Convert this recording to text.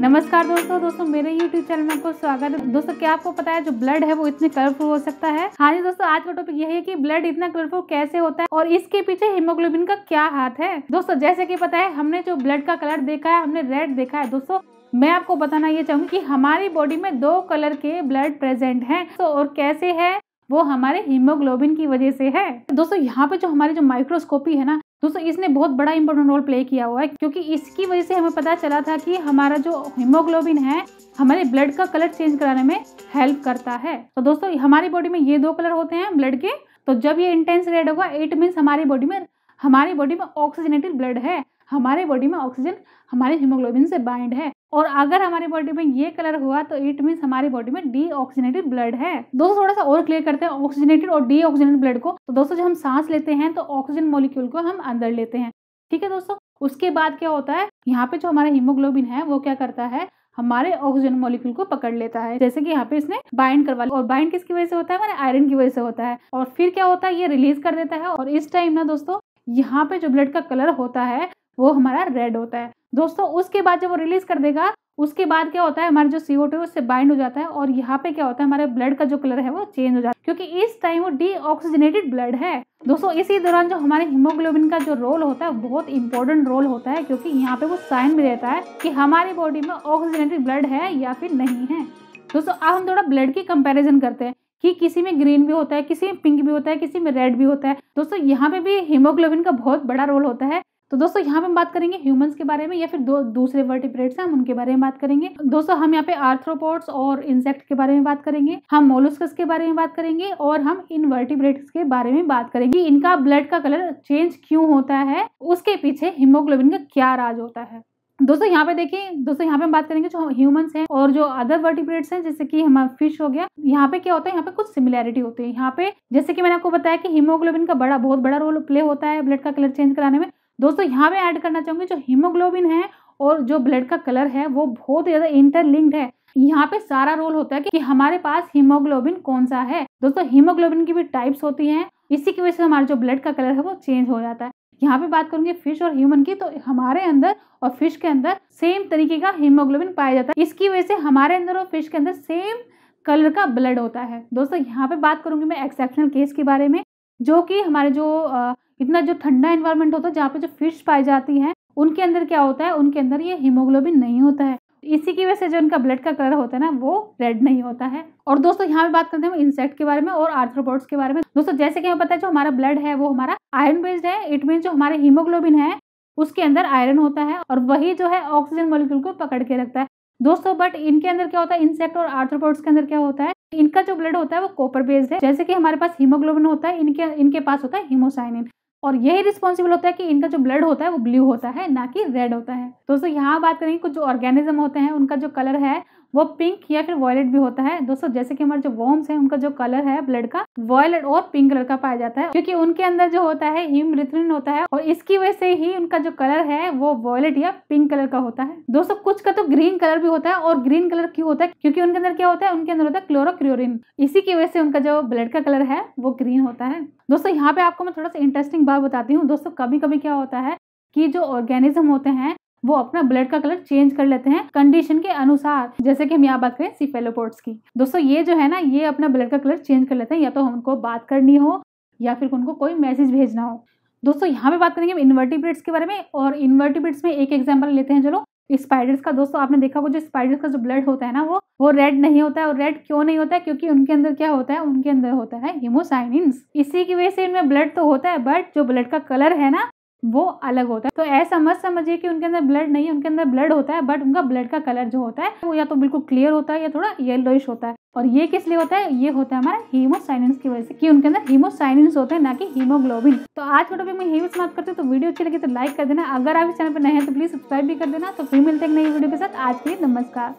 नमस्कार दोस्तों दोस्तों मेरे YouTube चैनल में आपको स्वागत है दोस्तों क्या आपको पता है जो ब्लड है वो इतने कलरफुल हो सकता है हाँ जी दोस्तों आज का टॉपिक यही है कि ब्लड इतना कलरफुल कैसे होता है और इसके पीछे हीमोग्लोबिन का क्या हाथ है दोस्तों जैसे कि पता है हमने जो ब्लड का कलर देखा है हमने रेड देखा है दोस्तों मैं आपको बताना ये चाहूंगी की हमारी बॉडी में दो कलर के ब्लड प्रेजेंट है तो और कैसे है वो हमारे हीमोग्लोबिन की वजह से है दोस्तों यहाँ पे जो हमारी जो माइक्रोस्कोपी है ना दोस्तों इसने बहुत बड़ा इंपॉर्टेंट रोल प्ले किया हुआ है क्योंकि इसकी वजह से हमें पता चला था कि हमारा जो हीमोग्लोबिन है हमारे ब्लड का कलर चेंज कराने में हेल्प करता है तो दोस्तों हमारी बॉडी में ये दो कलर होते हैं ब्लड के तो जब ये इंटेंस रेड होगा इट मीन्स हमारी बॉडी में हमारी बॉडी में ऑक्सीजनेटेड ब्लड है हमारे बॉडी में ऑक्सीजन हमारे हीमोग्लोबिन से बाइंड है और अगर हमारे बॉडी में ये कलर हुआ तो इट मीन हमारी बॉडी में डी ऑक्सीजनेटेड ब्लड है दोस्तों थोड़ा सा और क्लियर करते हैं ऑक्सीजनेटेड और डी ऑक्सीजनेटेड ब्लड को तो दोस्तों जब हम सांस लेते हैं तो ऑक्सीजन मॉलिक्यूल को हम अंदर लेते हैं ठीक है दोस्तों उसके बाद क्या होता है यहाँ पे जो हमारा हीमोग्लोबिन है वो क्या करता है हमारे ऑक्सीजन मॉलिक्यूल को पकड़ लेता है जैसे कि यहाँ पे इसने बाइंड करवा लिया और बाइंड किसकी वजह से होता है हमारे आयरन की वजह से होता है और फिर क्या होता है ये रिलीज कर देता है और इस टाइम ना दोस्तों यहाँ पे जो ब्लड का कलर होता है वो हमारा रेड होता है दोस्तों उसके बाद जब वो रिलीज कर देगा उसके बाद क्या होता है हमारा जो सीओ टू उससे बाइंड हो जाता है और यहाँ पे क्या होता है हमारे ब्लड का जो कलर है वो चेंज हो जाता है क्योंकि इस टाइम वो डीऑक्सीजनेटेड ब्लड है दोस्तों इसी दौरान जो हमारे हीमोग्लोबिन का जो रोल होता है बहुत इंपॉर्टेंट रोल होता है क्योंकि यहाँ पे वो साइन भी रहता है की हमारी बॉडी में ऑक्सीजनेटेड ब्लड है या फिर नहीं है दोस्तों अब हम थोड़ा ब्लड की कंपेरिजन करते हैं कि किसी में ग्रीन भी होता है किसी में पिंक भी होता है किसी में रेड भी होता है दोस्तों यहाँ पे भी हीमोग्लोबिन का बहुत बड़ा रोल होता है तो दोस्तों यहाँ पे हम बात करेंगे ह्यूमंस के बारे में या फिर दो दूसरे वर्टिब्रेट्स हैं हम उनके बारे में बात करेंगे दोस्तों हम यहाँ पे आर्थ्रोपोड्स और इंसेक्ट के बारे में बात करेंगे हम मोलस्कस के बारे में बात करेंगे और हम इन वर्टिप्रेट्स के बारे में बात करेंगे इनका ब्लड का कलर चेंज क्यों होता है उसके पीछे हिमोग्लोबिन का क्या राज होता है दोस्तों यहाँ पे देखिए दोस्तों यहाँ पे हम बात करेंगे जो हम ह्यूमंस हैं और जो अदर वर्टिब्रेट्स हैं जैसे कि हमारा फिश हो गया यहाँ पे क्या होता है यहाँ पे कुछ सिमिलैरिटी होती है यहाँ पे जैसे कि मैंने आपको बताया कि हीमोग्लोबिन का बड़ा बहुत बड़ा रोल प्ले होता है ब्लड का कलर चेंज कराने में दोस्तों यहाँ पे ऐड करना चाहूंगी जो हीमोग्लोबिन है और जो ब्लड का कलर है वो बहुत ज़्यादा इंटरलिंक्ड है यहाँ पे सारा रोल होता है कि हमारे पास हीमोग्लोबिन कौन सा है दोस्तों हीमोग्लोबिन की भी टाइप्स होती हैं इसी की वजह से हमारा जो ब्लड का कलर है वो चेंज हो जाता है यहाँ पे बात करूंगी फिश और ह्यूमन की तो हमारे अंदर और फिश के अंदर सेम तरीके का हीमोग्लोबिन पाया जाता है इसकी वजह से हमारे अंदर और फिश के अंदर सेम कलर का ब्लड होता है दोस्तों यहाँ पे बात करूंगी मैं एक्सेप्शनल केस के बारे में जो कि हमारे जो इतना जो ठंडा इन्वायरमेंट होता है जहाँ पे जो फिश पाई जाती हैं उनके अंदर क्या होता है उनके अंदर ये हीमोग्लोबिन नहीं होता है इसी की वजह से जो इनका ब्लड का कलर होता है ना वो रेड नहीं होता है और दोस्तों यहाँ पे बात करते हैं इंसेक्ट के बारे में और आर्थ्रोपोड्स के बारे में दोस्तों जैसे कि हमें पता है जो हमारा ब्लड है वो हमारा आयरन बेस्ड है इट मीन जो हमारे हीमोग्लोबिन है उसके अंदर आयरन होता है और वही जो है ऑक्सीजन मोलिक्यूल को पकड़ के रखता है दोस्तों बट इनके अंदर क्या होता है इंसेक्ट और आर्थ्रोपोड्स के अंदर क्या होता है इनका जो ब्लड होता है वो कॉपर बेस्ड है जैसे कि हमारे पास हीमोग्लोबिन होता है इनके इनके पास होता है हीमोसाइनिन और यही रिस्पॉन्सिबल होता है कि इनका जो ब्लड होता है वो ब्लू होता है ना कि रेड होता है दोस्तों यहाँ बात करेंगे कुछ जो ऑर्गेनिज्म होते हैं उनका जो कलर है वो पिंक या फिर वॉयलेट भी होता है दोस्तों जैसे कि हमारे जो वॉर्म्स है उनका जो कलर है ब्लड का वॉयलेट और पिंक कलर का पाया जाता है क्योंकि उनके अंदर जो होता है हीमरिथ्रिन होता है और इसकी वजह से ही उनका जो कलर है वो वॉयलेट या पिंक कलर का होता है दोस्तों कुछ का तो ग्रीन कलर भी होता है और ग्रीन कलर क्यों होता है क्योंकि उनके अंदर क्या होता है उनके अंदर होता है क्लोरोक्रियोरिन इसी की वजह से उनका जो ब्लड का कलर है वो ग्रीन होता है दोस्तों यहाँ पे आपको मैं थोड़ा सा इंटरेस्टिंग बात बताती हूँ दोस्तों कभी कभी क्या होता है कि जो ऑर्गेनिज्म होते हैं वो अपना ब्लड का कलर चेंज कर लेते हैं कंडीशन के अनुसार जैसे कि हम यहाँ बात करें सिफेलोपोड्स की दोस्तों ये जो है ना ये अपना ब्लड का कलर चेंज कर लेते हैं या तो उनको बात करनी हो या फिर उनको कोई मैसेज भेजना हो दोस्तों यहाँ पे बात करेंगे हम इन्वर्टिब्रेट्स के बारे में और इन्वर्टिब्रेट्स में एक एग्जाम्पल लेते हैं चलो स्पाइडर्स का दोस्तों आपने देखा वो जो स्पाइडर्स का जो ब्लड होता है ना वो वो रेड नहीं होता है और रेड क्यों नहीं होता है क्योंकि उनके अंदर क्या होता है उनके अंदर होता है हीमोसाइनिन इसी की वजह से इनमें ब्लड तो होता है बट जो ब्लड का कलर है ना वो अलग होता है तो ऐसा मत समझिए कि उनके अंदर ब्लड नहीं है उनके अंदर ब्लड होता है बट उनका ब्लड का कलर जो होता है वो या तो बिल्कुल क्लियर होता है या थोड़ा येलोइश होता है और ये किस लिए होता है ये होता है हमारा हीमोसाइनेंस की वजह से कि उनके अंदर हीमोसाइनेंस होते हैं ना कि हीमोग्लोबिन तो आज के टॉपिक में यही भी करते हैं तो वीडियो अच्छी लगी तो लाइक कर देना अगर आप इस चैनल पर नए हैं तो प्लीज सब्सक्राइब भी कर देना तो फिर मिलते हैं नई वीडियो के साथ आज के लिए नमस्कार